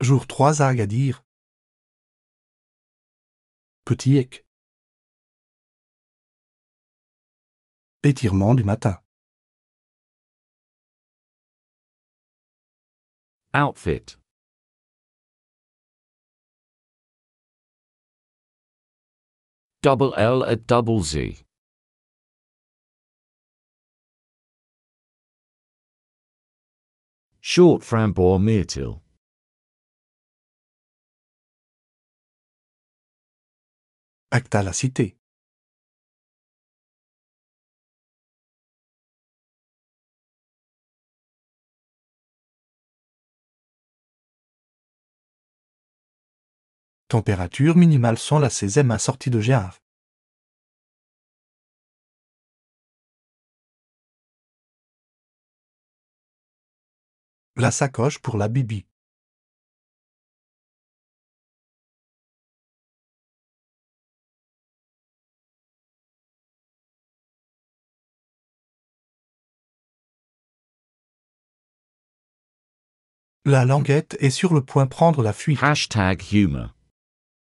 Jour trois à Agadir. Petit Étirement du matin. Outfit. Double L at double Z. Short Frambois Mirtil. acta la cité. Température minimale sans la sésame assortie de géave. La sacoche pour la bibi. La languette est sur le point prendre la fuite. Hashtag humor.